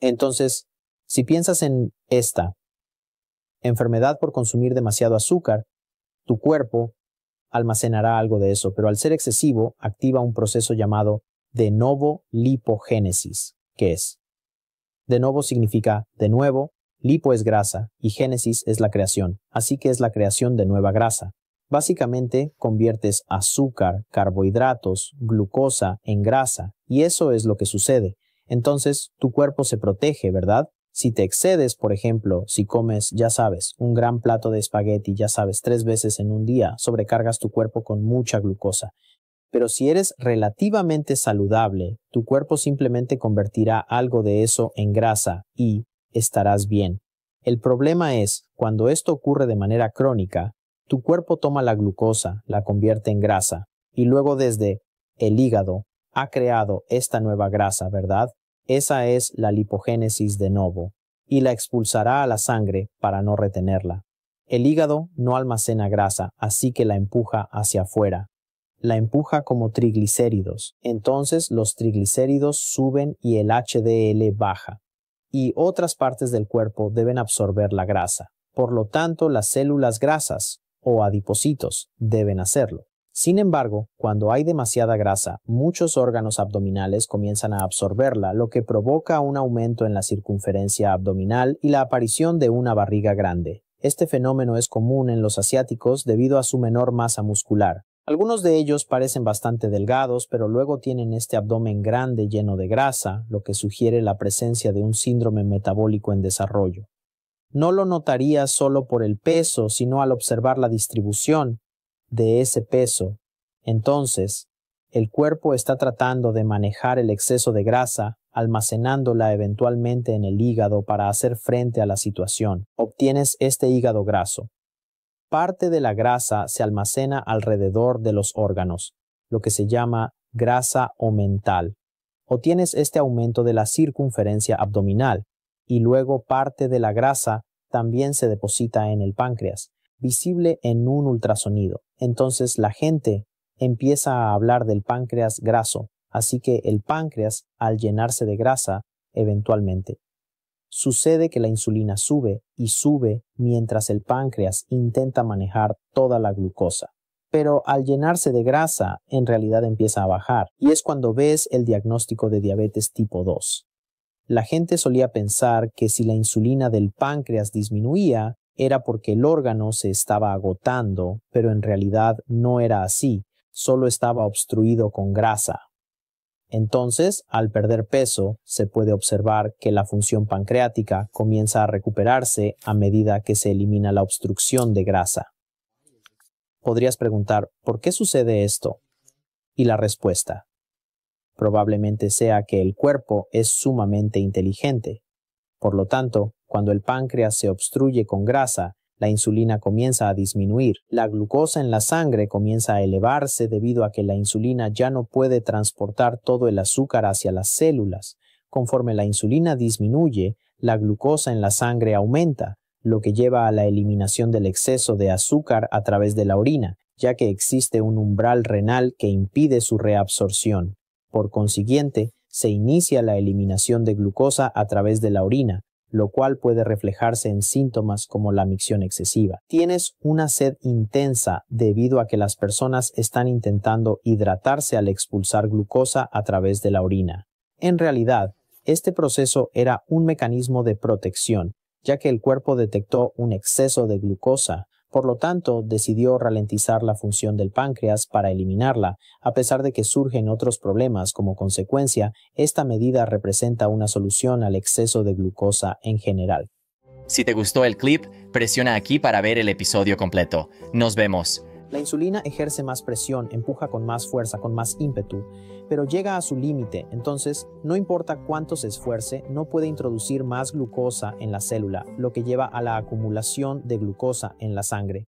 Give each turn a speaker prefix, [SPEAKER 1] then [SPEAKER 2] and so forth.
[SPEAKER 1] Entonces, si piensas en esta enfermedad por consumir demasiado azúcar, tu cuerpo almacenará algo de eso, pero al ser excesivo activa un proceso llamado de novo lipogénesis, que es. De novo significa de nuevo, lipo es grasa y génesis es la creación, así que es la creación de nueva grasa. Básicamente conviertes azúcar, carbohidratos, glucosa en grasa, y eso es lo que sucede entonces tu cuerpo se protege, ¿verdad? Si te excedes, por ejemplo, si comes, ya sabes, un gran plato de espagueti, ya sabes, tres veces en un día, sobrecargas tu cuerpo con mucha glucosa. Pero si eres relativamente saludable, tu cuerpo simplemente convertirá algo de eso en grasa y estarás bien. El problema es, cuando esto ocurre de manera crónica, tu cuerpo toma la glucosa, la convierte en grasa, y luego desde el hígado ha creado esta nueva grasa, ¿verdad? Esa es la lipogénesis de novo, y la expulsará a la sangre para no retenerla. El hígado no almacena grasa, así que la empuja hacia afuera. La empuja como triglicéridos, entonces los triglicéridos suben y el HDL baja, y otras partes del cuerpo deben absorber la grasa. Por lo tanto, las células grasas, o adipocitos, deben hacerlo. Sin embargo, cuando hay demasiada grasa, muchos órganos abdominales comienzan a absorberla, lo que provoca un aumento en la circunferencia abdominal y la aparición de una barriga grande. Este fenómeno es común en los asiáticos debido a su menor masa muscular. Algunos de ellos parecen bastante delgados, pero luego tienen este abdomen grande lleno de grasa, lo que sugiere la presencia de un síndrome metabólico en desarrollo. No lo notaría solo por el peso, sino al observar la distribución, de ese peso, entonces el cuerpo está tratando de manejar el exceso de grasa, almacenándola eventualmente en el hígado para hacer frente a la situación. Obtienes este hígado graso. Parte de la grasa se almacena alrededor de los órganos, lo que se llama grasa o mental. Obtienes este aumento de la circunferencia abdominal, y luego parte de la grasa también se deposita en el páncreas visible en un ultrasonido. Entonces la gente empieza a hablar del páncreas graso, así que el páncreas, al llenarse de grasa, eventualmente. Sucede que la insulina sube y sube mientras el páncreas intenta manejar toda la glucosa. Pero al llenarse de grasa, en realidad empieza a bajar, y es cuando ves el diagnóstico de diabetes tipo 2. La gente solía pensar que si la insulina del páncreas disminuía, era porque el órgano se estaba agotando, pero en realidad no era así, solo estaba obstruido con grasa. Entonces, al perder peso, se puede observar que la función pancreática comienza a recuperarse a medida que se elimina la obstrucción de grasa. Podrías preguntar, ¿por qué sucede esto? Y la respuesta, probablemente sea que el cuerpo es sumamente inteligente. Por lo tanto, cuando el páncreas se obstruye con grasa, la insulina comienza a disminuir. La glucosa en la sangre comienza a elevarse debido a que la insulina ya no puede transportar todo el azúcar hacia las células. Conforme la insulina disminuye, la glucosa en la sangre aumenta, lo que lleva a la eliminación del exceso de azúcar a través de la orina, ya que existe un umbral renal que impide su reabsorción. Por consiguiente, se inicia la eliminación de glucosa a través de la orina, lo cual puede reflejarse en síntomas como la micción excesiva. Tienes una sed intensa debido a que las personas están intentando hidratarse al expulsar glucosa a través de la orina. En realidad, este proceso era un mecanismo de protección, ya que el cuerpo detectó un exceso de glucosa, por lo tanto, decidió ralentizar la función del páncreas para eliminarla, a pesar de que surgen otros problemas como consecuencia, esta medida representa una solución al exceso de glucosa en general. Si te gustó el clip, presiona aquí para ver el episodio completo. Nos vemos. La insulina ejerce más presión, empuja con más fuerza, con más ímpetu, pero llega a su límite, entonces no importa cuánto se esfuerce, no puede introducir más glucosa en la célula, lo que lleva a la acumulación de glucosa en la sangre.